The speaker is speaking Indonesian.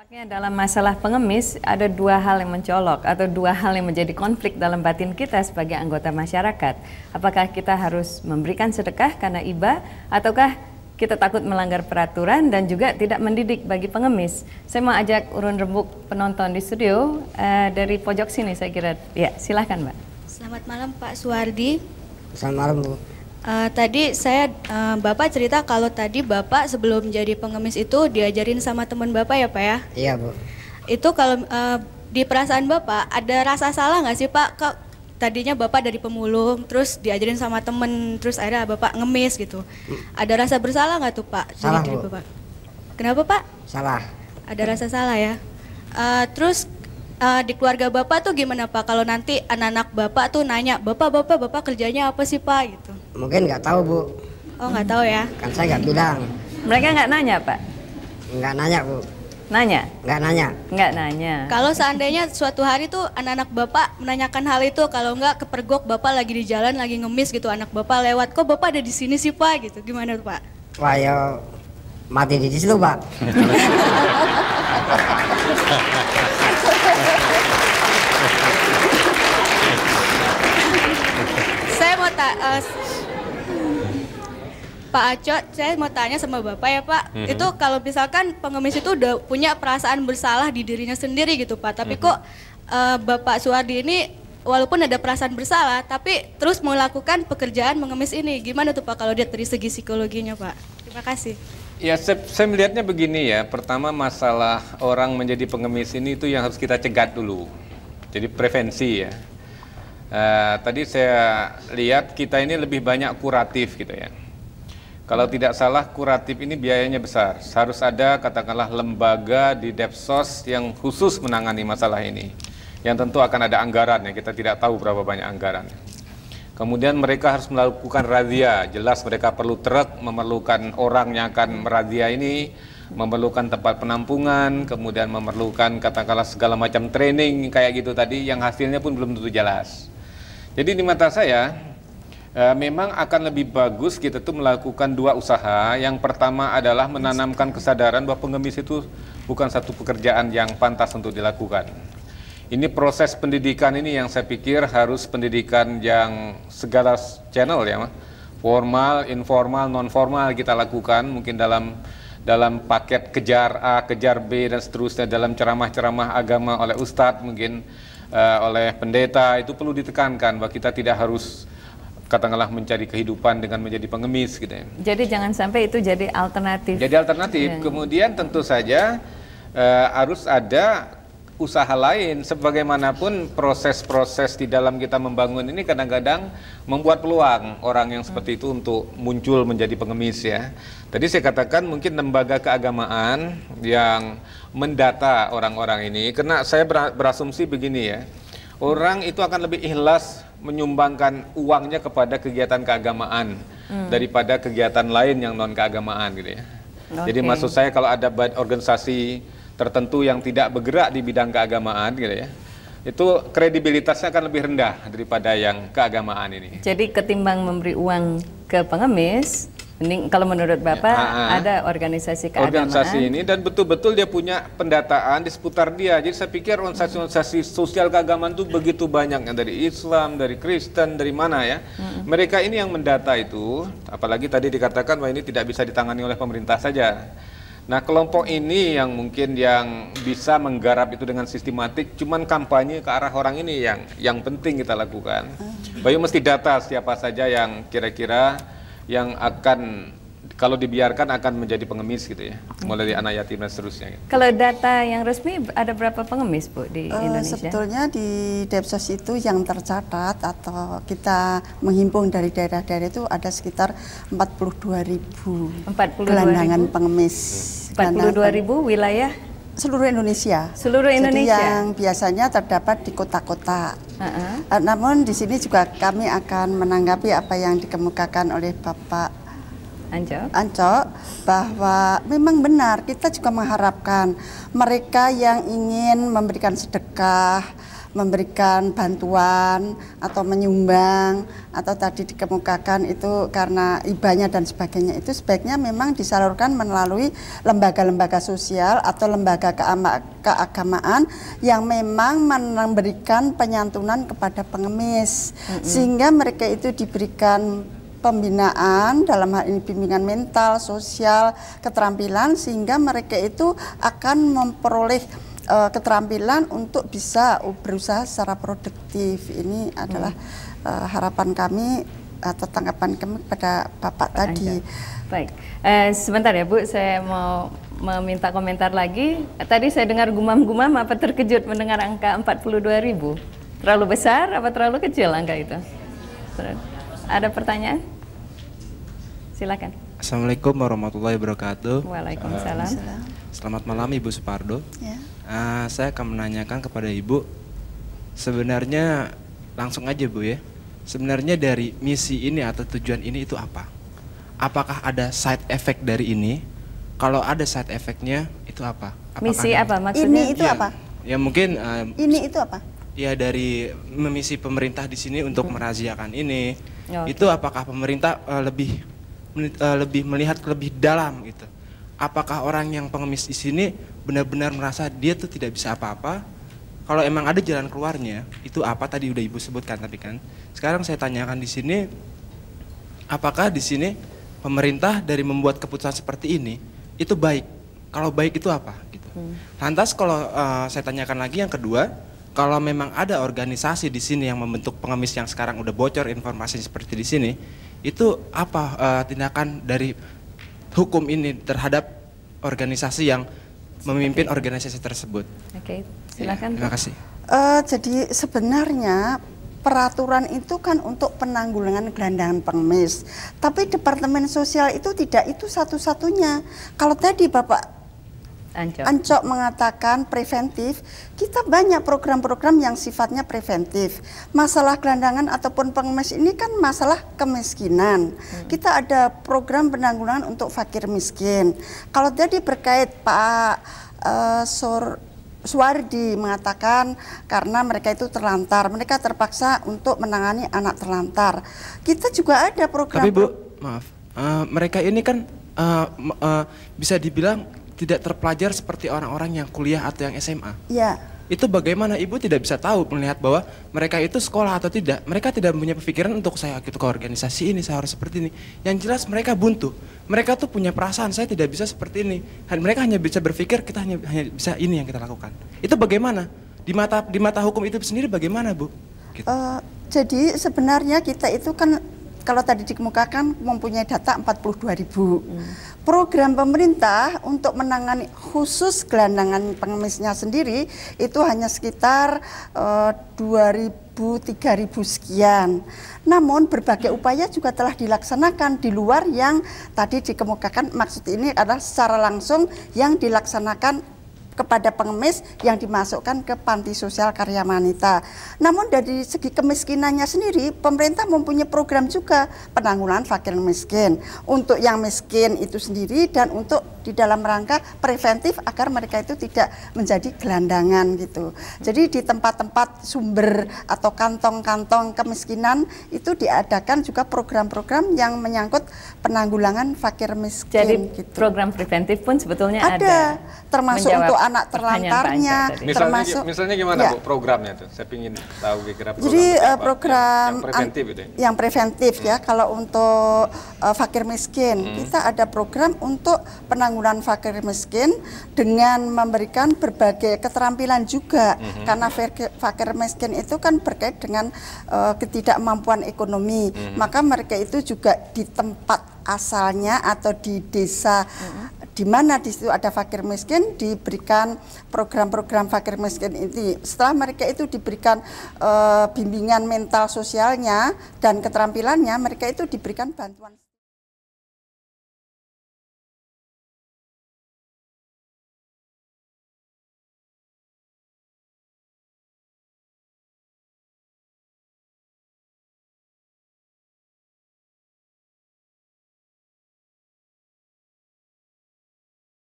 Tampaknya dalam masalah pengemis ada dua hal yang mencolok atau dua hal yang menjadi konflik dalam batin kita sebagai anggota masyarakat. Apakah kita harus memberikan sedekah karena iba ataukah kita takut melanggar peraturan dan juga tidak mendidik bagi pengemis. Saya mau ajak urun rembuk penonton di studio uh, dari pojok sini saya kira. Ya, silahkan Mbak. Selamat malam Pak Suwardi. Selamat malam Bu. Uh, tadi saya uh, Bapak cerita kalau tadi Bapak sebelum jadi pengemis itu diajarin sama teman Bapak ya, Pak ya? Iya, Bu. Itu kalau uh, di perasaan Bapak ada rasa salah nggak sih, Pak? Kok tadinya Bapak dari pemulung terus diajarin sama temen terus akhirnya Bapak ngemis gitu. Mm. Ada rasa bersalah nggak tuh, Pak? Salah, Bu. Bapak? Kenapa, Pak? Salah. Ada rasa salah ya. Uh, terus uh, di keluarga Bapak tuh gimana, Pak? Kalau nanti anak-anak Bapak tuh nanya, "Bapak, Bapak, Bapak kerjanya apa sih, Pak?" gitu. Mungkin nggak tahu bu. Oh nggak tahu ya? Kan saya nggak bilang. Mereka nggak nanya pak? Nggak nanya bu. Nanya? Nggak nanya. Nggak nanya. Kalau seandainya suatu hari tuh anak-anak bapak menanyakan hal itu, kalau nggak kepergok bapak lagi di jalan lagi ngemis gitu, anak bapak lewat, kok bapak ada di sini sih pak gitu, gimana tuh pak? Wah ya mati di situ pak. Saya mau tak uh, eh, Pak Aco, saya mau tanya sama Bapak ya Pak, mm -hmm. itu kalau misalkan pengemis itu udah punya perasaan bersalah di dirinya sendiri gitu Pak, tapi mm -hmm. kok uh, Bapak Suwardi ini walaupun ada perasaan bersalah, tapi terus mau lakukan pekerjaan mengemis ini, gimana tuh Pak kalau dia dari segi psikologinya Pak? Terima kasih. Ya, saya, saya melihatnya begini ya. Pertama masalah orang menjadi pengemis ini itu yang harus kita cegat dulu. Jadi prevensi ya. Uh, tadi saya lihat kita ini lebih banyak kuratif gitu ya. Kalau tidak salah kuratif ini biayanya besar. Harus ada katakanlah lembaga di Depsos yang khusus menangani masalah ini. Yang tentu akan ada anggaran. ya, kita tidak tahu berapa banyak anggaran. Kemudian mereka harus melakukan razia, jelas mereka perlu truk, memerlukan orang yang akan merazia ini, memerlukan tempat penampungan, kemudian memerlukan katakanlah segala macam training kayak gitu tadi yang hasilnya pun belum tentu jelas. Jadi di mata saya Eh, memang akan lebih bagus kita tuh melakukan dua usaha. Yang pertama adalah menanamkan kesadaran bahwa pengemis itu bukan satu pekerjaan yang pantas untuk dilakukan. Ini proses pendidikan ini yang saya pikir harus pendidikan yang segala channel ya, formal, informal, non formal kita lakukan mungkin dalam dalam paket kejar A, kejar B dan seterusnya dalam ceramah-ceramah agama oleh ustadz mungkin uh, oleh pendeta itu perlu ditekankan bahwa kita tidak harus katakanlah mencari kehidupan dengan menjadi pengemis gitu ya. Jadi jangan sampai itu jadi alternatif. Jadi alternatif. Ya. Kemudian tentu saja uh, harus ada usaha lain sebagaimanapun proses-proses di dalam kita membangun ini kadang-kadang membuat peluang orang yang seperti itu untuk muncul menjadi pengemis ya. Tadi saya katakan mungkin lembaga keagamaan yang mendata orang-orang ini karena saya berasumsi begini ya orang itu akan lebih ikhlas menyumbangkan uangnya kepada kegiatan keagamaan hmm. daripada kegiatan lain yang non keagamaan gitu ya. Okay. Jadi maksud saya kalau ada organisasi tertentu yang tidak bergerak di bidang keagamaan gitu ya. Itu kredibilitasnya akan lebih rendah daripada yang keagamaan ini. Jadi ketimbang memberi uang ke pengemis, Mending kalau menurut Bapak ya, ada organisasi keagamaan. Organisasi ini dan betul-betul dia punya pendataan di seputar dia. Jadi saya pikir organisasi-organisasi sosial keagamaan itu begitu banyak yang dari Islam, dari Kristen, dari mana ya. Hmm. Mereka ini yang mendata itu, apalagi tadi dikatakan bahwa ini tidak bisa ditangani oleh pemerintah saja. Nah, kelompok ini yang mungkin yang bisa menggarap itu dengan sistematik, cuman kampanye ke arah orang ini yang yang penting kita lakukan. Bayu mesti data siapa saja yang kira-kira yang akan kalau dibiarkan akan menjadi pengemis gitu ya, mulai dari anak yatim dan seterusnya. Gitu. Kalau data yang resmi ada berapa pengemis bu di uh, Indonesia? Sebetulnya di Depsos itu yang tercatat atau kita menghimpun dari daerah-daerah itu ada sekitar 42 ribu 42 gelandangan ribu? pengemis. 42 ribu wilayah seluruh Indonesia. Seluruh Indonesia. Jadi yang biasanya terdapat di kota-kota. Uh-uh. namun di sini juga kami akan menanggapi apa yang dikemukakan oleh Bapak Anco. Anco bahwa memang benar kita juga mengharapkan mereka yang ingin memberikan sedekah memberikan bantuan atau menyumbang atau tadi dikemukakan itu karena ibanya dan sebagainya itu sebaiknya memang disalurkan melalui lembaga-lembaga sosial atau lembaga keagamaan yang memang memberikan penyantunan kepada pengemis mm -hmm. sehingga mereka itu diberikan pembinaan dalam hal ini bimbingan mental, sosial, keterampilan sehingga mereka itu akan memperoleh uh, keterampilan untuk bisa berusaha secara produktif ini adalah hmm. uh, harapan kami atau tanggapan kami pada Bapak Bapak tadi. Anda. Baik, eh, sebentar ya Bu, saya mau meminta komentar lagi. Tadi saya dengar gumam-gumam apa terkejut mendengar angka 42 ribu? Terlalu besar apa terlalu kecil angka itu? Ada pertanyaan? Silakan. Assalamualaikum warahmatullahi wabarakatuh. Waalaikumsalam. Selamat malam Ibu Supardo. Ya uh, saya akan menanyakan kepada Ibu. Sebenarnya langsung aja Bu ya. Sebenarnya dari misi ini atau tujuan ini itu apa? Apakah ada side effect dari ini? Kalau ada side effectnya itu apa? Apakah misi ada? apa maksudnya? Ini itu ya, apa? Ya mungkin uh, ini itu apa? Ya dari memisi pemerintah di sini untuk hmm. meraziakan ini. Ya, okay. Itu apakah pemerintah uh, lebih lebih melihat lebih dalam gitu? Apakah orang yang pengemis di sini benar-benar merasa dia tuh tidak bisa apa-apa kalau emang ada jalan keluarnya itu apa tadi udah ibu sebutkan tapi kan sekarang saya tanyakan di sini apakah di sini pemerintah dari membuat keputusan seperti ini itu baik kalau baik itu apa gitu hmm. lantas kalau uh, saya tanyakan lagi yang kedua kalau memang ada organisasi di sini yang membentuk pengemis yang sekarang udah bocor informasi seperti di sini, itu apa uh, tindakan dari hukum ini terhadap organisasi yang memimpin organisasi tersebut. Oke, iya, silakan. Ya, terima kasih. Uh, jadi sebenarnya peraturan itu kan untuk penanggulangan gelandangan pengemis. Tapi Departemen Sosial itu tidak itu satu-satunya. Kalau tadi Bapak Ancok. Ancok mengatakan preventif, kita banyak program-program yang sifatnya preventif. Masalah gelandangan ataupun pengemis ini kan masalah kemiskinan. Hmm. Kita ada program penanggulangan untuk fakir miskin. Kalau tadi berkait Pak uh, Sor Suwardi mengatakan karena mereka itu terlantar, mereka terpaksa untuk menangani anak terlantar. Kita juga ada program. Tapi Bu, maaf, uh, mereka ini kan uh, uh, bisa dibilang tidak terpelajar seperti orang-orang yang kuliah atau yang SMA. Iya. Itu bagaimana ibu tidak bisa tahu melihat bahwa mereka itu sekolah atau tidak. Mereka tidak punya pikiran untuk saya ikut gitu, ke organisasi ini, saya harus seperti ini. Yang jelas mereka buntu. Mereka tuh punya perasaan, saya tidak bisa seperti ini. Mereka hanya bisa berpikir kita hanya, hanya bisa ini yang kita lakukan. Itu bagaimana? Di mata di mata hukum itu sendiri bagaimana, Bu? Gitu. Uh, jadi sebenarnya kita itu kan kalau tadi dikemukakan mempunyai data 42 ribu. Hmm program pemerintah untuk menangani khusus gelandangan pengemisnya sendiri itu hanya sekitar uh, 2000 3000 sekian. Namun berbagai upaya juga telah dilaksanakan di luar yang tadi dikemukakan maksud ini adalah secara langsung yang dilaksanakan kepada pengemis yang dimasukkan ke panti sosial karya wanita. Namun dari segi kemiskinannya sendiri, pemerintah mempunyai program juga penanggulangan fakir miskin untuk yang miskin itu sendiri dan untuk di dalam rangka preventif agar mereka itu tidak menjadi gelandangan gitu. Jadi di tempat-tempat sumber atau kantong-kantong kemiskinan itu diadakan juga program-program yang menyangkut penanggulangan fakir miskin. Jadi gitu. program preventif pun sebetulnya ada, ada. termasuk Menjawab. untuk anak terlantarnya termasuk misalnya gimana ya. Bu programnya itu saya ingin tahu kira program jadi uh, program yang, ya? yang preventif itu yang preventif hmm. ya kalau untuk uh, fakir miskin hmm. kita ada program untuk penanggulangan fakir miskin dengan memberikan berbagai keterampilan juga hmm. karena fakir miskin itu kan berkait dengan uh, ketidakmampuan ekonomi hmm. maka mereka itu juga di tempat asalnya atau di desa hmm di mana di situ ada fakir miskin diberikan program-program fakir miskin ini. Setelah mereka itu diberikan e, bimbingan mental sosialnya dan keterampilannya, mereka itu diberikan bantuan